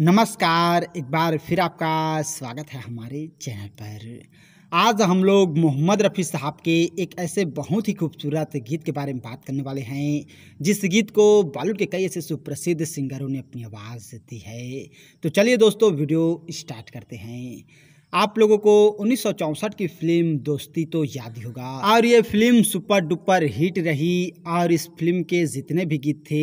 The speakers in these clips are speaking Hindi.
नमस्कार एक बार फिर आपका स्वागत है हमारे चैनल पर आज हम लोग मोहम्मद रफ़ी साहब के एक ऐसे बहुत ही खूबसूरत गीत के बारे में बात करने वाले हैं जिस गीत को बॉलीवुड के कई ऐसे सुप्रसिद्ध सिंगरों ने अपनी आवाज़ दी है तो चलिए दोस्तों वीडियो स्टार्ट करते हैं आप लोगों को उन्नीस की फिल्म दोस्ती तो याद ही होगा और ये फिल्म सुपर डुपर हिट रही और इस फिल्म के जितने भी गीत थे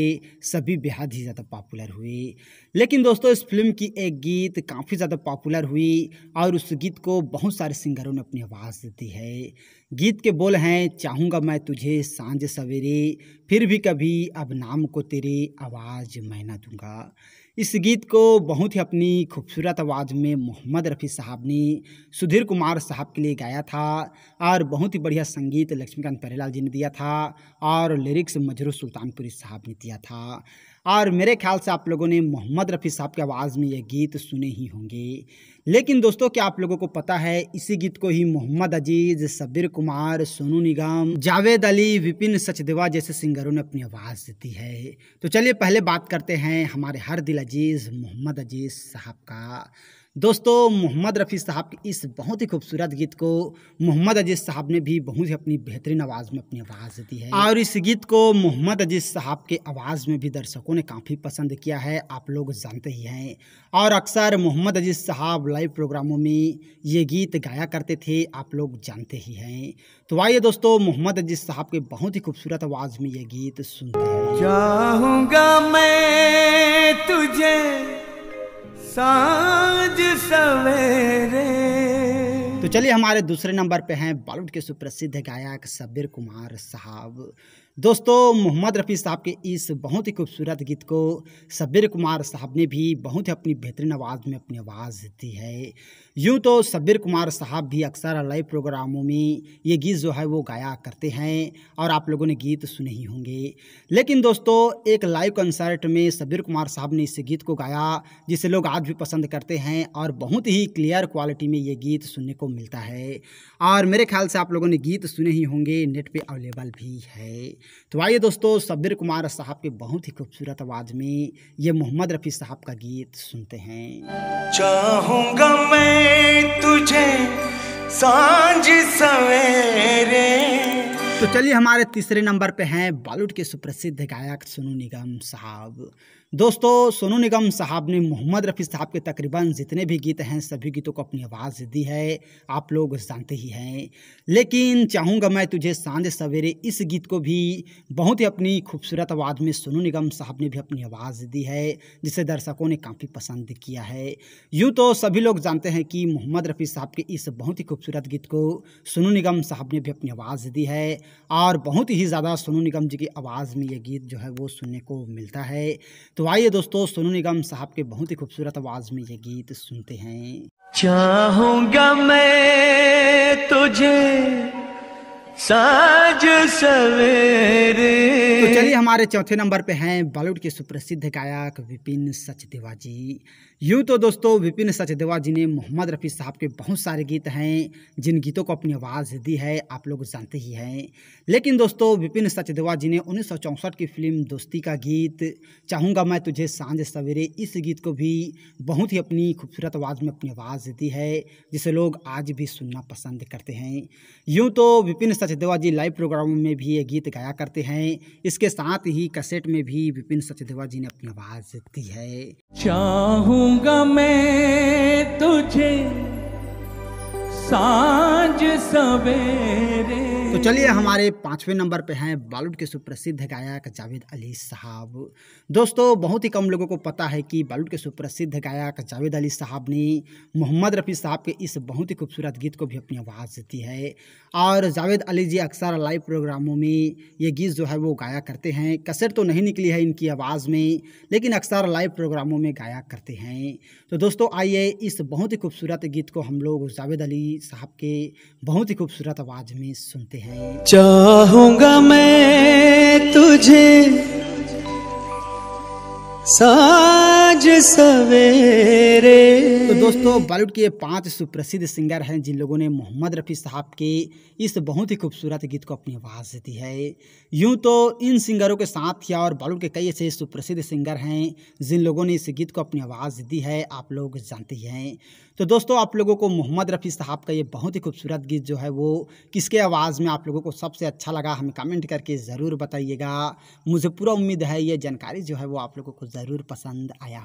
सभी बेहद ही ज़्यादा पॉपुलर हुए लेकिन दोस्तों इस फिल्म की एक गीत काफ़ी ज़्यादा पॉपुलर हुई और उस गीत को बहुत सारे सिंगरों ने अपनी आवाज़ दी है गीत के बोल हैं चाहूँगा मैं तुझे सांझ सवेरे फिर भी कभी अब नाम को तेरे आवाज़ मैं ना दूँगा इस गीत को बहुत ही अपनी खूबसूरत आवाज़ में मोहम्मद रफ़ी साहब ने सुधीर कुमार साहब के लिए गाया था और बहुत ही बढ़िया संगीत लक्ष्मीकांत प्यारेलाल जी ने दिया था और लिरिक्स मजरू सुल्तानपुरी साहब ने दिया था और मेरे ख्याल से आप लोगों ने मोहम्मद रफ़ी साहब की आवाज़ में ये गीत सुने ही होंगे लेकिन दोस्तों क्या आप लोगों को पता है इसी गीत को ही मोहम्मद अजीज़ सबीर कुमार सोनू निगम जावेद अली विपिन सचदेवा जैसे सिंगरों ने अपनी आवाज़ दी है तो चलिए पहले बात करते हैं हमारे हर दिल अजीज़ मोहम्मद अजीज़ साहब का दोस्तों मोहम्मद रफ़ी साहब के इस बहुत ही खूबसूरत गीत को मोहम्मद अजीज़ साहब ने भी बहुत ही अपनी बेहतरीन आवाज़ में अपनी आवाज़ दी है और इस गीत को मोहम्मद अजीज़ साहब के आवाज़ में भी दर्शकों ने काफ़ी पसंद किया है आप लोग जानते ही हैं और अक्सर मोहम्मद अजीज़ साहब लाइव प्रोग्रामों में ये गीत गाया करते थे आप लोग जानते ही हैं तो आइए दोस्तों मोहम्मद अजीज़ साहब के बहुत ही खूबसूरत आवाज़ में ये गीत सुनते हैं सवेरे तो चलिए हमारे दूसरे नंबर पे हैं बॉलीवुड के सुप्रसिद्ध गायक सबीर कुमार साहब दोस्तों मोहम्मद रफ़ी साहब के इस बहुत ही खूबसूरत गीत को सबीर कुमार साहब ने भी बहुत ही अपनी बेहतरीन आवाज़ में अपनी आवाज़ दी है यूँ तो शब्बीर कुमार साहब भी अक्सर लाइव प्रोग्रामों में ये गीत जो है वो गाया करते हैं और आप लोगों ने गीत सुने ही होंगे लेकिन दोस्तों एक लाइव कंसर्ट में शब्बीर कुमार साहब ने इस गीत को गाया जिसे लोग आज भी पसंद करते हैं और बहुत ही क्लियर क्वालिटी में ये गीत सुनने को मिलता है और मेरे ख्याल से आप लोगों ने गीत सुने ही होंगे नेट पर अवेलेबल भी है तो आइए दोस्तों सब्बीर कुमार साहब के बहुत ही खूबसूरत आवाज़ में ये मोहम्मद रफ़ी साहब का गीत सुनते हैं चाहूँगा मैं तुझे सांझ सवेरे तो चलिए हमारे तीसरे नंबर पे हैं बॉलीवुड के सुप्रसिद्ध गायक सोनू निगम साहब दोस्तों सोनू निगम साहब ने मोहम्मद रफ़ी साहब के तकरीबन जितने भी गीत हैं सभी गीतों को अपनी आवाज़ दी है आप लोग जानते ही हैं लेकिन चाहूँगा मैं तुझे सांझ सवेरे इस गीत को भी बहुत ही अपनी खूबसूरत आवाज़ में सोनू निगम साहब ने भी अपनी आवाज़ दी है जिसे दर्शकों ने काफ़ी पसंद किया है यूँ तो सभी लोग जानते हैं कि मोहम्मद रफ़ी साहब के इस बहुत ही खूबसूरत गीत को सोनू निगम साहब ने भी अपनी आवाज़ दी है और बहुत ही ज़्यादा सोनू निगम जी की आवाज़ में ये गीत जो है वो सुनने को मिलता है तो आइए दोस्तों सोनू निगम साहब के बहुत ही खूबसूरत आवाज में ये गीत सुनते हैं चाहूंगा मैं तुझे साज सवेरे तो चलिए हमारे चौथे नंबर पे हैं बॉलीवुड के सुप्रसिद्ध गायक विपिन सचदेवा जी यूँ तो दोस्तों विपिन सचदेवा जी ने मोहम्मद रफ़ी साहब के बहुत सारे गीत हैं जिन गीतों को अपनी आवाज़ दी है आप लोग जानते ही हैं लेकिन दोस्तों विपिन सचदेवा जी ने उन्नीस की फिल्म दोस्ती का गीत चाहूँगा मैं तुझे सांझ सवेरे इस गीत को भी बहुत ही अपनी खूबसूरत आवाज़ में अपनी आवाज़ दी है जिसे लोग आज भी सुनना पसंद करते हैं यूँ तो विपिन सच सचदेवा जी लाइव प्रोग्राम में भी ये गीत गाया करते हैं इसके साथ ही कसेट में भी विपिन सचदेवा जी ने अपनी आवाज़ दी है चाहूंगा मैं तुझे सांझ सवेरे तो चलिए हमारे पाँचवें नंबर पे हैं बॉलीवुड के सुप्रसिद्ध गायक जावेद अली साहब दोस्तों बहुत ही कम लोगों को पता है कि बॉलीवुड के सुप्रसिद्ध गायक जावेद अली साहब ने मोहम्मद रफ़ी साहब के इस बहुत ही खूबसूरत गीत को भी अपनी आवाज़ दी है और जावेद अली जी अक्सर लाइव प्रोग्रामों में ये गीत जो है वो गाया करते हैं कसर तो नहीं निकली है इनकी आवाज़ में लेकिन अक्सर लाइव प्रोग्रामों में गाया करते हैं तो दोस्तों आइए इस बहुत ही खूबसूरत गीत को हम लोग जावेद अली साहब के बहुत ही खूबसूरत आवाज़ में सुनते हैं चाहूंगा मैं तुझे सा आज सवेरे तो दोस्तों बॉलीवुड के पांच सुप्रसिद्ध सिंगर हैं जिन लोगों ने मोहम्मद रफ़ी साहब के इस बहुत ही खूबसूरत गीत को अपनी आवाज़ दी है यूं तो इन सिंगरों के साथ ही और बॉलीवुड के कई ऐसे सुप्रसिद्ध सिंगर हैं जिन लोगों ने इस गीत को अपनी आवाज़ दी है आप लोग जानते हैं तो दोस्तों आप लोगों को मोहम्मद रफ़ी साहब का ये बहुत ही खूबसूरत गीत जो है वो किसके आवाज़ में आप लोगों को सबसे अच्छा लगा हमें कमेंट करके ज़रूर बताइएगा मुझे पूरा उम्मीद है ये जानकारी जो है वो आप लोगों को ज़रूर पसंद आया